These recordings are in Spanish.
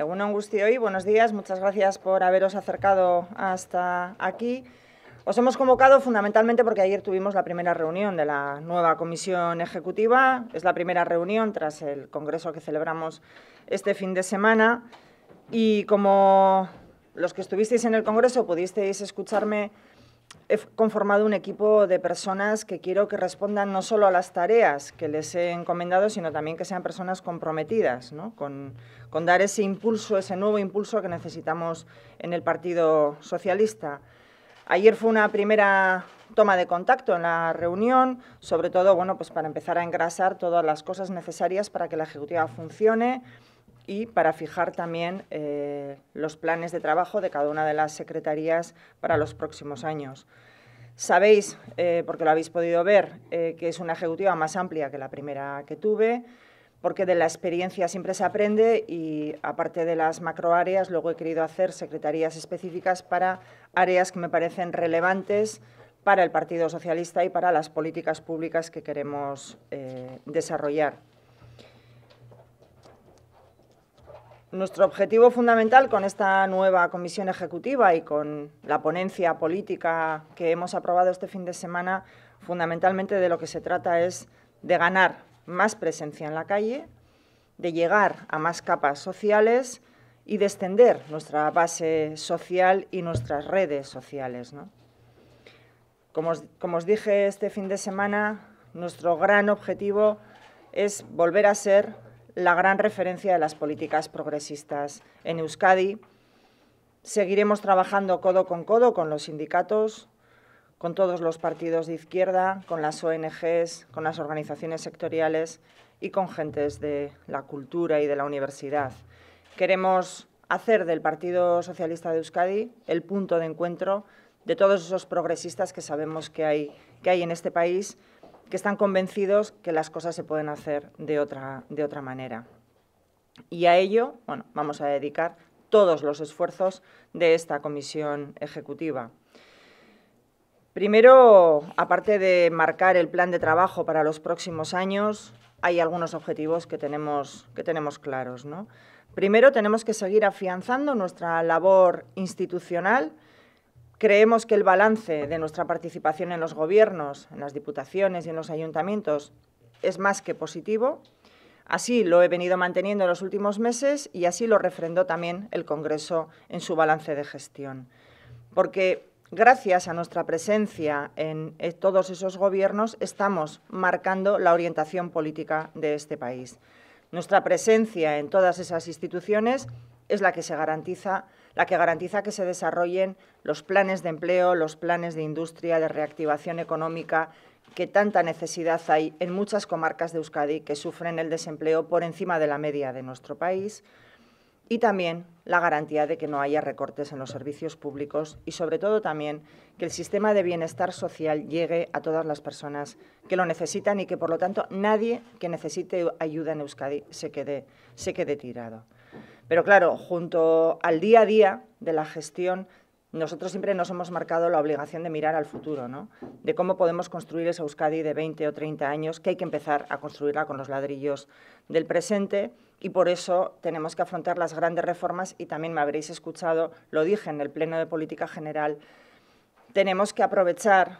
Egun Angustio y buenos días, muchas gracias por haberos acercado hasta aquí. Os hemos convocado fundamentalmente porque ayer tuvimos la primera reunión de la nueva comisión ejecutiva. Es la primera reunión tras el congreso que celebramos este fin de semana. Y como los que estuvisteis en el congreso pudisteis escucharme he conformado un equipo de personas que quiero que respondan no solo a las tareas que les he encomendado, sino también que sean personas comprometidas con, dar ese impulso, ese nuevo impulso que necesitamos en el Partido Socialista. Ayer fue una primera toma de contacto en la reunión, sobre todo bueno, pues para empezar a engrasar todas las cosas necesarias para que la ejecutiva funcione, y para fijar también eh, los planes de trabajo de cada una de las secretarías para los próximos años. Sabéis, eh, porque lo habéis podido ver, eh, que es una ejecutiva más amplia que la primera que tuve, porque de la experiencia siempre se aprende y, aparte de las macroáreas, luego he querido hacer secretarías específicas para áreas que me parecen relevantes para el Partido Socialista y para las políticas públicas que queremos desarrollar. Nuestro objetivo fundamental con esta nueva comisión ejecutiva y con la ponencia política que hemos aprobado este fin de semana, fundamentalmente de lo que se trata es de ganar más presencia en la calle, de llegar a más capas sociales y de extender nuestra base social y nuestras redes sociales. Como, como os dije este fin de semana, nuestro gran objetivo es volver a ser la gran referencia de las políticas progresistas en Euskadi. Seguiremos trabajando codo con codo con los sindicatos, con todos los partidos de izquierda, con las ONGs, con las organizaciones sectoriales y con gentes de la cultura y de la universidad. Queremos hacer del Partido Socialista de Euskadi el punto de encuentro de todos esos progresistas que sabemos que hay, que hay en este país que están convencidos que las cosas se pueden hacer de otra, manera. Y a ello vamos a dedicar todos los esfuerzos de esta comisión ejecutiva. Primero, aparte de marcar el plan de trabajo para los próximos años, hay algunos objetivos que tenemos, que tenemos claros. Primero, tenemos que seguir afianzando nuestra labor institucional Creemos que el balance de nuestra participación en los gobiernos, en las diputaciones y en los ayuntamientos es más que positivo. Así lo he venido manteniendo en los últimos meses y así lo refrendó también el Congreso en su balance de gestión. Porque gracias a nuestra presencia en eh, todos esos gobiernos estamos marcando la orientación política de este país. Nuestra presencia en todas esas instituciones es la que se garantiza la que garantiza que se desarrollen los planes de empleo, los planes de industria, de reactivación económica, que tanta necesidad hay en muchas comarcas de Euskadi que sufren el desempleo por encima de la media de nuestro país, y también la garantía de que no haya recortes en los servicios públicos y, sobre todo, también que el sistema de bienestar social llegue a todas las personas que lo necesitan y que, por lo tanto, nadie que necesite ayuda en Euskadi se quede, se quede tirado. Pero claro, junto al día a día de la gestión, nosotros siempre nos hemos marcado la obligación de mirar al futuro, ¿no? De cómo podemos construir esa Euskadi de 20 o 30 años, que hay que empezar a construirla con los ladrillos del presente y por eso tenemos que afrontar las grandes reformas y también me habréis escuchado, lo dije en el Pleno de Política General, tenemos que aprovechar,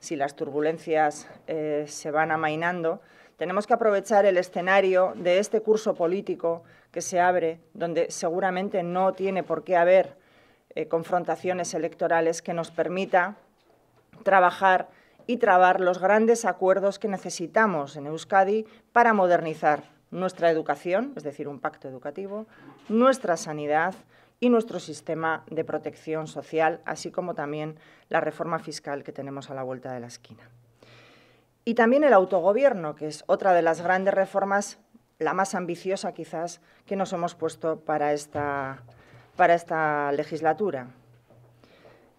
si las turbulencias eh, se van amainando, tenemos que aprovechar el escenario de este curso político que se abre, donde seguramente no tiene por qué haber eh, confrontaciones electorales que nos permita trabajar y trabar los grandes acuerdos que necesitamos en Euskadi para modernizar nuestra educación, es decir, un pacto educativo, nuestra sanidad y nuestro sistema de protección social, así como también la reforma fiscal que tenemos a la vuelta de la esquina. Y también el autogobierno, que es otra de las grandes reformas, la más ambiciosa quizás, que nos hemos puesto para esta, para esta legislatura.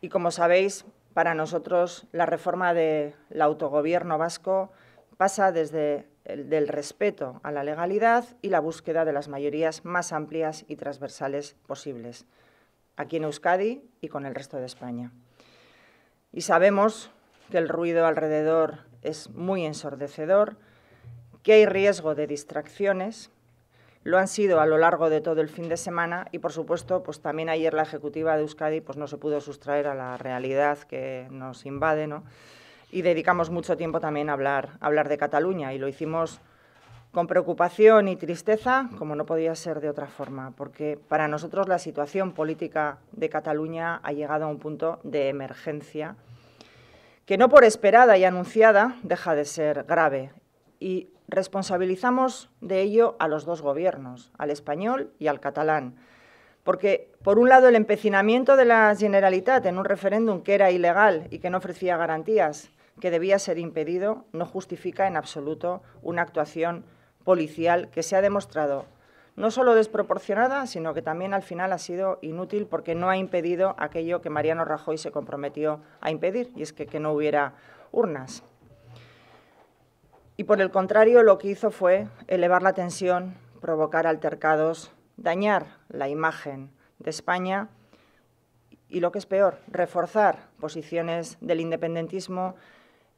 Y como sabéis, para nosotros la reforma del autogobierno vasco pasa desde el del respeto a la legalidad y la búsqueda de las mayorías más amplias y transversales posibles, aquí en Euskadi y con el resto de España. Y sabemos que el ruido alrededor es muy ensordecedor, que hay riesgo de distracciones, lo han sido a lo largo de todo el fin de semana y, por supuesto, pues también ayer la ejecutiva de Euskadi pues, no se pudo sustraer a la realidad que nos invade, Y dedicamos mucho tiempo también hablar, a hablar de Cataluña y lo hicimos con preocupación y tristeza, como no podía ser de otra forma, porque para nosotros la situación política de Cataluña ha llegado a un punto de emergencia que no por esperada y anunciada deja de ser grave y responsabilizamos de ello a los dos gobiernos, al español y al catalán. Porque, por un lado, el empecinamiento de la Generalitat en un referéndum que era ilegal y que no ofrecía garantías, que debía ser impedido, no justifica en absoluto una actuación policial que se ha demostrado no solo desproporcionada, sino que también al final ha sido inútil porque no ha impedido aquello que Mariano Rajoy se comprometió a impedir, y es que, que no hubiera urnas. Y por el contrario, lo que hizo fue elevar la tensión, provocar altercados, dañar la imagen de España y, lo que es peor, reforzar posiciones del independentismo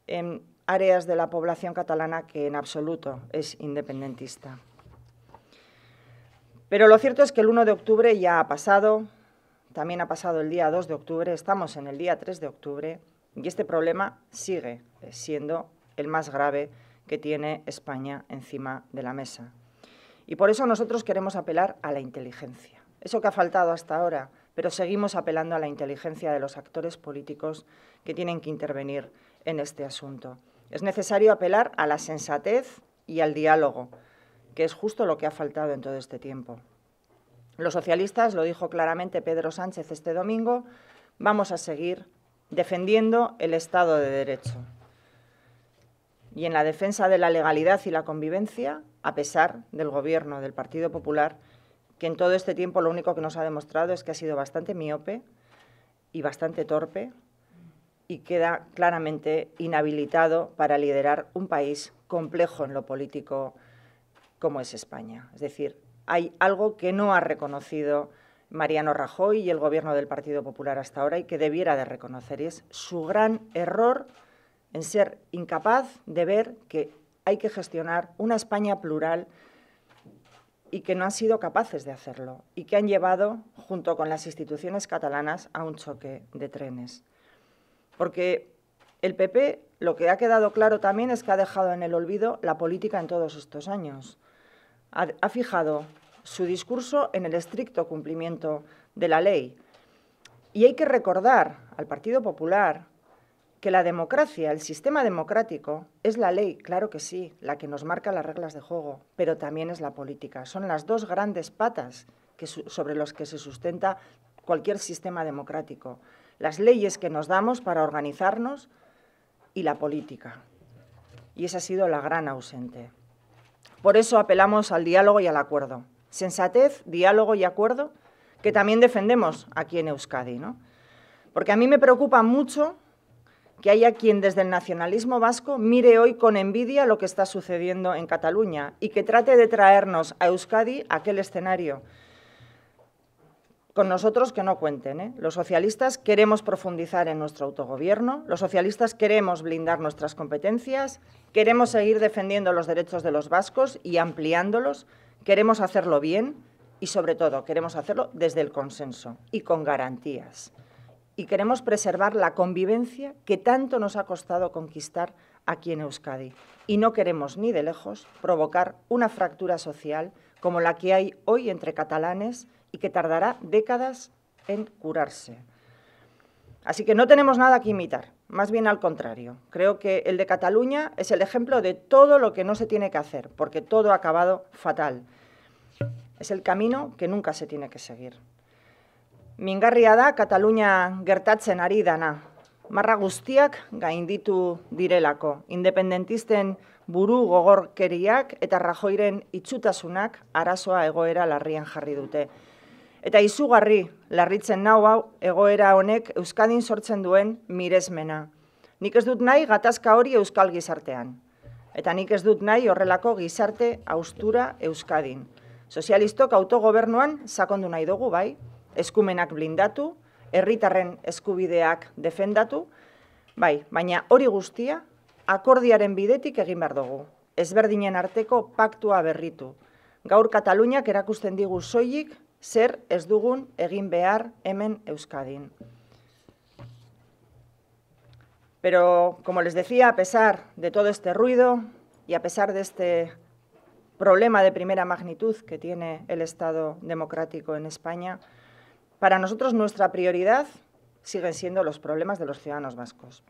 en áreas de la población catalana que en absoluto es independentista. Pero lo cierto es que el 1 de octubre ya ha pasado, también ha pasado el día 2 de octubre, estamos en el día 3 de octubre y este problema sigue siendo el más grave que tiene España encima de la mesa. Y por eso nosotros queremos apelar a la inteligencia. Eso que ha faltado hasta ahora, pero seguimos apelando a la inteligencia de los actores políticos que tienen que intervenir en este asunto. Es necesario apelar a la sensatez y al diálogo, que es justo lo que ha faltado en todo este tiempo. Los socialistas, lo dijo claramente Pedro Sánchez este domingo, vamos a seguir defendiendo el Estado de Derecho y en la defensa de la legalidad y la convivencia, a pesar del Gobierno del Partido Popular, que en todo este tiempo lo único que nos ha demostrado es que ha sido bastante miope y bastante torpe y queda claramente inhabilitado para liderar un país complejo en lo político como es España. Es decir, hay algo que no ha reconocido Mariano Rajoy y el gobierno del Partido Popular hasta ahora y que debiera de reconocer. Y es su gran error en ser incapaz de ver que hay que gestionar una España plural y que no han sido capaces de hacerlo y que han llevado, junto con las instituciones catalanas, a un choque de trenes. Porque el PP lo que ha quedado claro también es que ha dejado en el olvido la política en todos estos años ha, fijado su discurso en el estricto cumplimiento de la ley. Y hay que recordar al Partido Popular que la democracia, el sistema democrático, es la ley, claro que sí, la que nos marca las reglas de juego, pero también es la política. Son las dos grandes patas sobre las que se sustenta cualquier sistema democrático. Las leyes que nos damos para organizarnos y la política. Y esa ha sido la gran ausente. Por eso apelamos al diálogo y al acuerdo. Sensatez, diálogo y acuerdo que también defendemos aquí en Euskadi. ¿no? Porque a mí me preocupa mucho que haya quien desde el nacionalismo vasco mire hoy con envidia lo que está sucediendo en Cataluña y que trate de traernos a Euskadi aquel escenario con nosotros que no cuenten. ¿eh? Los socialistas queremos profundizar en nuestro autogobierno, los socialistas queremos blindar nuestras competencias, queremos seguir defendiendo los derechos de los vascos y ampliándolos, queremos hacerlo bien y, sobre todo, queremos hacerlo desde el consenso y con garantías. Y queremos preservar la convivencia que tanto nos ha costado conquistar aquí en Euskadi. Y no queremos ni de lejos provocar una fractura social como la que hay hoy entre catalanes y que tardará décadas en curarse. Así que no tenemos nada que imitar, más bien al contrario. Creo que el de Cataluña es el ejemplo de todo lo que no se tiene que hacer, porque todo ha acabado fatal. Es el camino que nunca se tiene que seguir. Mingarria da Cataluña gertatzen ari dana. Marra gainditu direlako. Independentisten buru gogorkeriak eta Rajoiren itxutasunak Arasoa egoera larrian jarri dute. Eta izugarri larritzen nau hau egoera honek Euskadin sortzen duen miresmena. Nik ez dut nahi gatazka hori Euskal gizartean. Eta nik ez dut nahi horrelako gizarte austura Euskadin. Sozialistok autogobernuan sakondu nahi dugu bai, eskumenak blindatu, herritarren eskubideak defendatu, bai, baina hori guztia akordiaren bidetik egin behar dugu. Ezberdinen arteko paktua berritu. Gaur Kataluniak erakusten digu soilik ...ser es dugun egin behar hemen Euskadin. Pero, como les decía, a pesar de todo este ruido y a pesar de este problema de primera magnitud que tiene el Estado democrático en España, para nosotros nuestra prioridad siguen siendo los problemas de los ciudadanos vascos.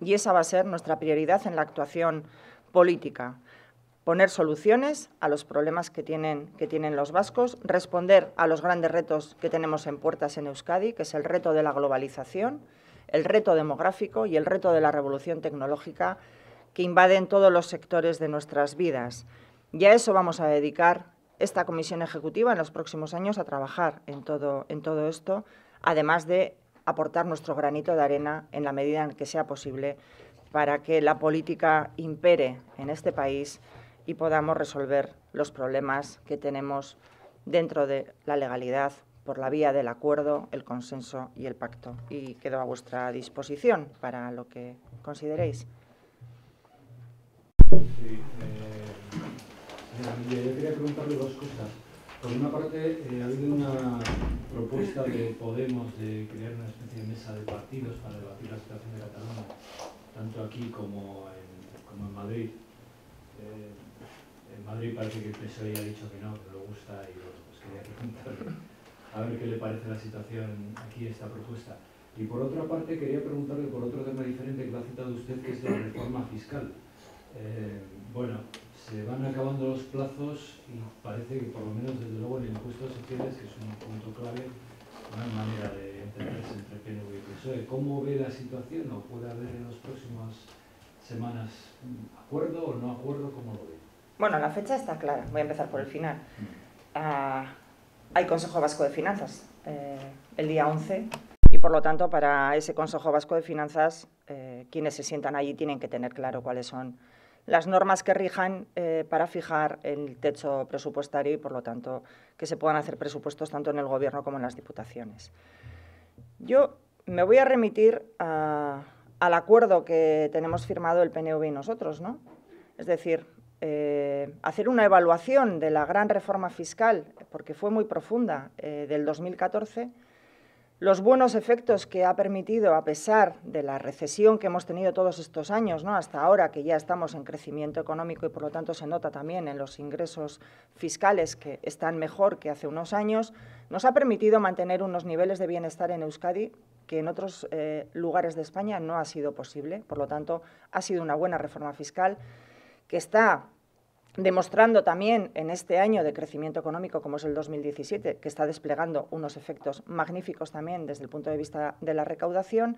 Y esa va a ser nuestra prioridad en la actuación política poner soluciones a los problemas que tienen, que tienen los vascos, responder a los grandes retos que tenemos en puertas en Euskadi, que es el reto de la globalización, el reto demográfico y el reto de la revolución tecnológica que invaden todos los sectores de nuestras vidas. Y a eso vamos a dedicar esta comisión ejecutiva en los próximos años a trabajar en todo, en todo esto, además de aportar nuestro granito de arena en la medida en que sea posible para que la política impere en este país y podamos resolver los problemas que tenemos dentro de la legalidad por la vía del acuerdo, el consenso y el pacto. Y quedo a vuestra disposición para lo que consideréis. Sí, eh, yo quería preguntarle dos cosas. Por una parte, eh, ha habido una propuesta de Podemos de crear una especie de mesa de partidos para debatir la situación de Cataluña, tanto aquí como en, Madrid. Eh, Madrid parece que el PSOE ha dicho que no, que no le gusta y bueno, pues quería preguntarle a ver qué le parece la situación aquí, esta propuesta. Y por otra parte quería preguntarle por otro tema diferente que lo ha citado usted, que es la reforma fiscal. Eh, bueno, se van acabando los plazos y parece que por lo menos desde luego el impuesto a sociedades, que es un punto clave, no manera de entenderse entre PNV y PSOE. ¿Cómo ve la situación o puede haber en las próximas semanas acuerdo o no acuerdo? ¿Cómo lo ve? Bueno, la fecha está clara, voy a empezar por el final. Mm. Ah, hay Consejo Vasco de Finanzas eh, el día 11 y por lo tanto para ese Consejo Vasco de Finanzas eh, quienes se sientan allí tienen que tener claro cuáles son las normas que rijan eh, para fijar el techo presupuestario y por lo tanto que se puedan hacer presupuestos tanto en el Gobierno como en las diputaciones. Yo me voy a remitir al acuerdo que tenemos firmado el PNV y nosotros, ¿no? Es decir, eh, hacer una evaluación de la gran reforma fiscal, porque fue muy profunda, eh, del 2014, los buenos efectos que ha permitido, a pesar de la recesión que hemos tenido todos estos años, hasta ahora que ya estamos en crecimiento económico y por lo tanto se nota también en los ingresos fiscales que están mejor que hace unos años, nos ha permitido mantener unos niveles de bienestar en Euskadi que en otros eh, lugares de España no ha sido posible. Por lo tanto, ha sido una buena reforma fiscal que está demostrando también en este año de crecimiento económico como es el 2017, que está desplegando unos efectos magníficos también desde el punto de vista de la recaudación.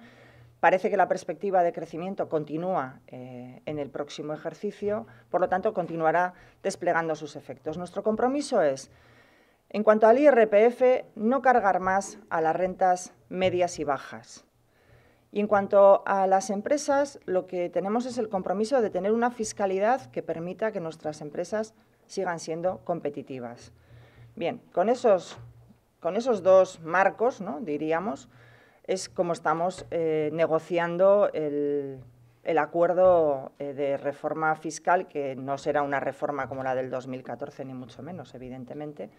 Parece que la perspectiva de crecimiento continúa eh, en el próximo ejercicio, por lo tanto, continuará desplegando sus efectos. Nuestro compromiso es, en cuanto al IRPF, no cargar más a las rentas medias y bajas. Y en cuanto a las empresas, lo que tenemos es el compromiso de tener una fiscalidad que permita que nuestras empresas sigan siendo competitivas. Bien, con esos, dos marcos, ¿no? diríamos, es como estamos eh, negociando el, acuerdo eh, de reforma fiscal, que no será una reforma como la del 2014, ni mucho menos, evidentemente,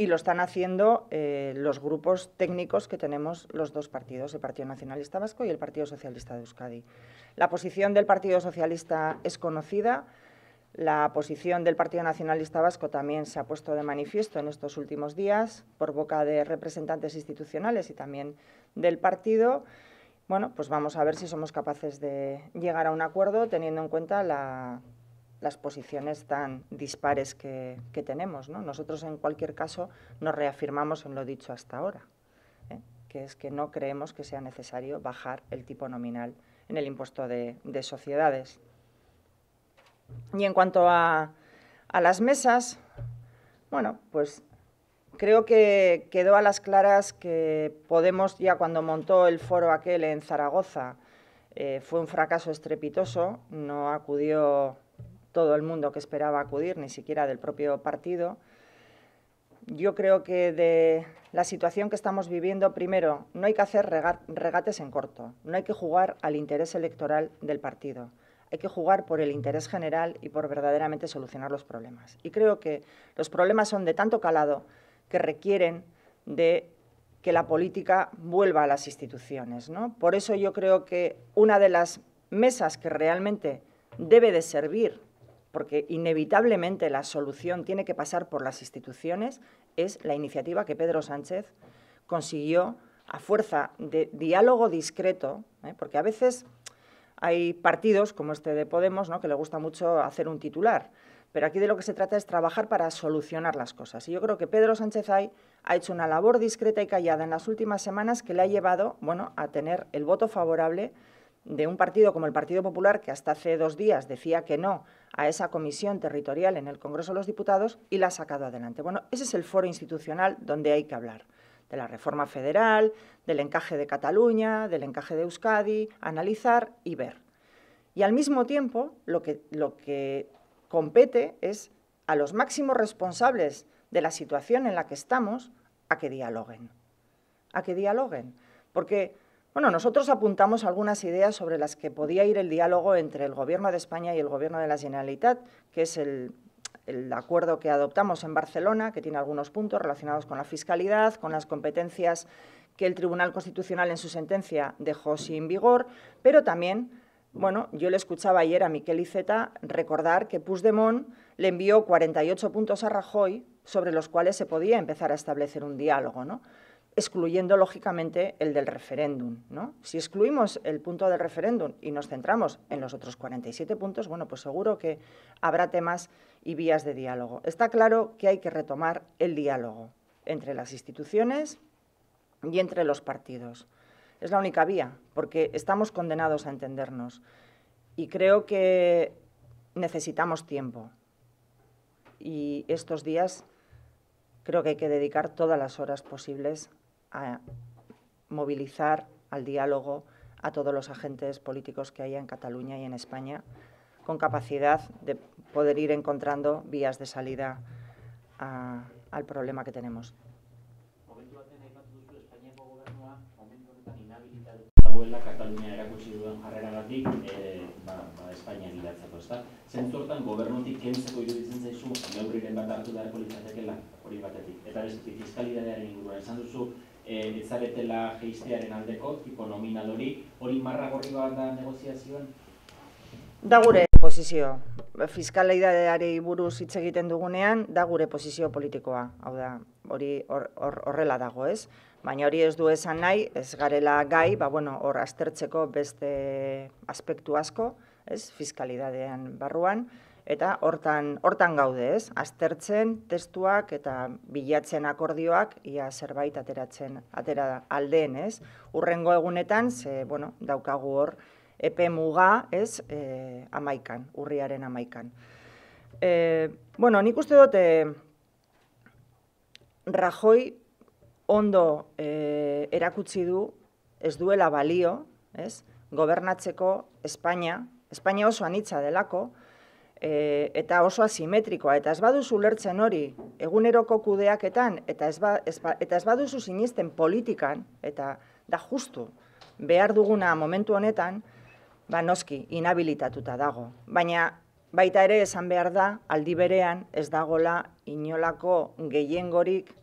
y lo están haciendo eh, los grupos técnicos que tenemos los dos partidos, el Partido Nacionalista Vasco y el Partido Socialista de Euskadi. La posición del Partido Socialista es conocida, la posición del Partido Nacionalista Vasco también se ha puesto de manifiesto en estos últimos días por boca de representantes institucionales y también del partido. Bueno, pues vamos a ver si somos capaces de llegar a un acuerdo teniendo en cuenta la las posiciones tan dispares que, tenemos. ¿no? Nosotros, en cualquier caso, nos reafirmamos en lo dicho hasta ahora, ¿eh? que es que no creemos que sea necesario bajar el tipo nominal en el impuesto de, sociedades. Y en cuanto a, las mesas, bueno, pues creo que quedó a las claras que Podemos, ya cuando montó el foro aquel en Zaragoza, eh, fue un fracaso estrepitoso, no acudió todo el mundo que esperaba acudir, ni siquiera del propio partido. Yo creo que de la situación que estamos viviendo, primero, no hay que hacer regates en corto, no hay que jugar al interés electoral del partido, hay que jugar por el interés general y por verdaderamente solucionar los problemas. Y creo que los problemas son de tanto calado que requieren de que la política vuelva a las instituciones. ¿no? Por eso yo creo que una de las mesas que realmente debe de servir porque inevitablemente la solución tiene que pasar por las instituciones, es la iniciativa que Pedro Sánchez consiguió a fuerza de diálogo discreto, ¿eh? porque a veces hay partidos como este de Podemos ¿no? que le gusta mucho hacer un titular, pero aquí de lo que se trata es trabajar para solucionar las cosas. Y yo creo que Pedro Sánchez ha hecho una labor discreta y callada en las últimas semanas que le ha llevado bueno, a tener el voto favorable de un partido como el Partido Popular, que hasta hace dos días decía que no a esa comisión territorial en el Congreso de los Diputados y la ha sacado adelante. Bueno, ese es el foro institucional donde hay que hablar de la reforma federal, del encaje de Cataluña, del encaje de Euskadi, analizar y ver. Y al mismo tiempo, lo que, lo que compete es a los máximos responsables de la situación en la que estamos a que dialoguen. A que dialoguen. Porque bueno, nosotros apuntamos algunas ideas sobre las que podía ir el diálogo entre el Gobierno de España y el Gobierno de la Generalitat, que es el, acuerdo que adoptamos en Barcelona, que tiene algunos puntos relacionados con la fiscalidad, con las competencias que el Tribunal Constitucional en su sentencia dejó sin vigor, pero también bueno, yo le escuchaba ayer a Miquel Iceta recordar que Puigdemont le envió 48 puntos a Rajoy sobre los cuales se podía empezar a establecer un diálogo, ¿no? excluyendo lógicamente el del referéndum. ¿no? Si excluimos el punto del referéndum y nos centramos en los otros 47 puntos, bueno, pues seguro que habrá temas y vías de diálogo. Está claro que hay que retomar el diálogo entre las instituciones y entre los partidos. Es la única vía, porque estamos condenados a entendernos. Y creo que necesitamos tiempo. Y estos días creo que hay que dedicar todas las horas posibles a movilizar al diálogo a todos los agentes políticos que haya en Cataluña y en España, con capacidad de poder ir encontrando vías de salida a, al problema que tenemos. Katalunia erakutsi duen jarreragatik, e, ba, ba Espainia gidatzeko, ezta? Zentzu hortan gobernutik kentzeko iruditzen zaizu neurriren bat hartu beharko litzatekeela hori batetik. Eta beste fiskalidadearen inguruan esan duzu Eh, ezaretela jeistearen aldeko, tipo hori, hori marra gorri bat da negoziazioan? Da gure posizio, buruz hitz egiten dugunean, da gure posizio politikoa, hau da, hori horrela dago ez. Baina hori ez du esan nahi, ez garela gai, ba bueno, hor aztertzeko beste aspektu asko, ez, fiskalidadean barruan eta hortan hortan gaude, ez? Aztertzen testuak eta bilatzen akordioak ia zerbait ateratzen atera aldeen, ez? Urrengo egunetan ze, bueno, daukagu hor epe muga, ez? Eh, amaikan, urriaren amaikan. E, bueno, nik uste dut e, Rajoi ondo e, erakutsi du ez duela balio, ez? Gobernatzeko Espainia, Espainia oso anitza delako, e, eta oso asimetrikoa, eta ez baduzu lertzen hori eguneroko kudeaketan, eta ez, ba, ez, ba, baduzu sinisten politikan, eta da justu, behar duguna momentu honetan, ba noski, inabilitatuta dago. Baina, baita ere esan behar da, aldi berean ez dagola inolako gehiengorik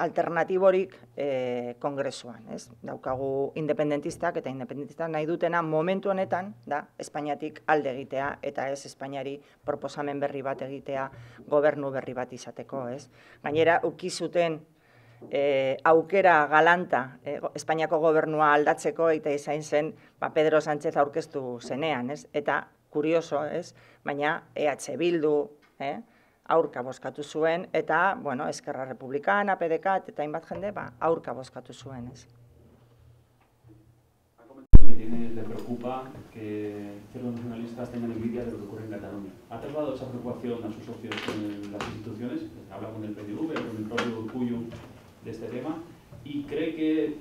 alternatiborik e, kongresuan, ez? Daukagu independentistak eta independentista nahi dutena momentu honetan da Espainiatik alde egitea eta ez Espainiari proposamen berri bat egitea, gobernu berri bat izateko, ez? Gainera uki zuten E, aukera galanta e, Espainiako gobernua aldatzeko eta izain zen ba, Pedro Sánchez aurkeztu zenean, ez? Eta kurioso, ez? Baina EH Bildu, eh? aurka bozkatu zuen, eta, bueno, Eskerra Republicana, PDK, eta inbat jende, ba, aurka bozkatu zuen, ez. Ha comentado que tiene, le preocupa que ciertos nacionalistas tengan envidia de lo que ocurre en Cataluña. ¿Ha trasladado esa preocupación a sus socios en las instituciones? Habla con el PDV, con el propio Cuyo de este tema. ¿Y cree que,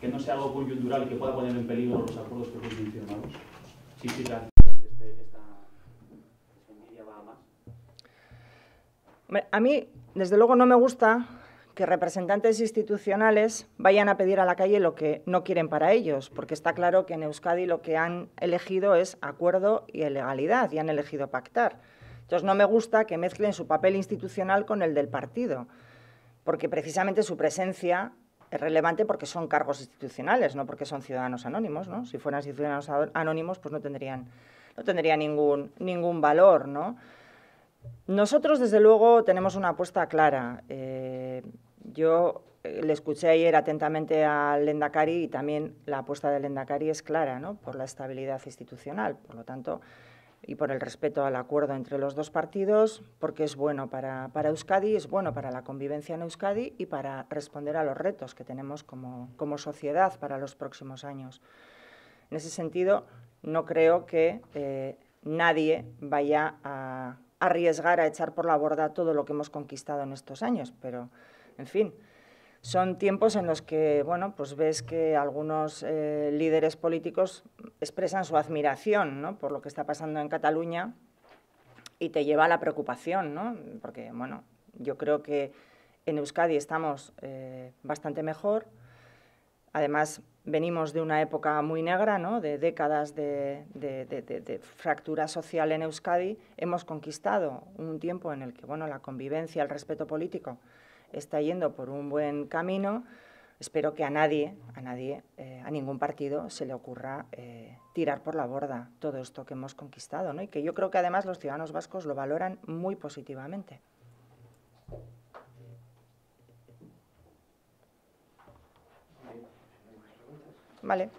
que no sea algo coyuntural y que pueda poner en peligro los acuerdos que hemos firmados? Sí, sí, A mí, desde luego, no me gusta que representantes institucionales vayan a pedir a la calle lo que no quieren para ellos, porque está claro que en Euskadi lo que han elegido es acuerdo y legalidad, y han elegido pactar. Entonces, no me gusta que mezclen su papel institucional con el del partido, porque precisamente su presencia es relevante porque son cargos institucionales, no porque son ciudadanos anónimos. ¿no? Si fueran ciudadanos anónimos, pues no tendrían, no tendría ningún, ningún valor. ¿no? Nosotros, desde luego, tenemos una apuesta clara. Eh, yo eh, le escuché ayer atentamente al Lendakari y también la apuesta del Lendakari es clara, ¿no? Por la estabilidad institucional, por lo tanto, y por el respeto al acuerdo entre los dos partidos, porque es bueno para, Euskadi, es bueno para la convivencia en Euskadi y para responder a los retos que tenemos como, sociedad para los próximos años. En ese sentido, no creo que eh, nadie vaya a arriesgar a echar por la borda todo lo que hemos conquistado en estos años, pero, en fin, son tiempos en los que, bueno, pues ves que algunos eh, líderes políticos expresan su admiración por lo que está pasando en Cataluña y te lleva a la preocupación, ¿no? Porque, bueno, yo creo que en Euskadi estamos eh, bastante mejor, Además, venimos de una época muy negra, de décadas de, fractura social en Euskadi, hemos conquistado un tiempo en el que la convivencia, el respeto político está yendo por un buen camino. Espero que a nadie, a nadie, eh, a ningún partido se le ocurra eh, tirar por la borda todo esto que hemos conquistado, ¿no? Y que yo creo que además los ciudadanos vascos lo valoran muy positivamente. ¿vale?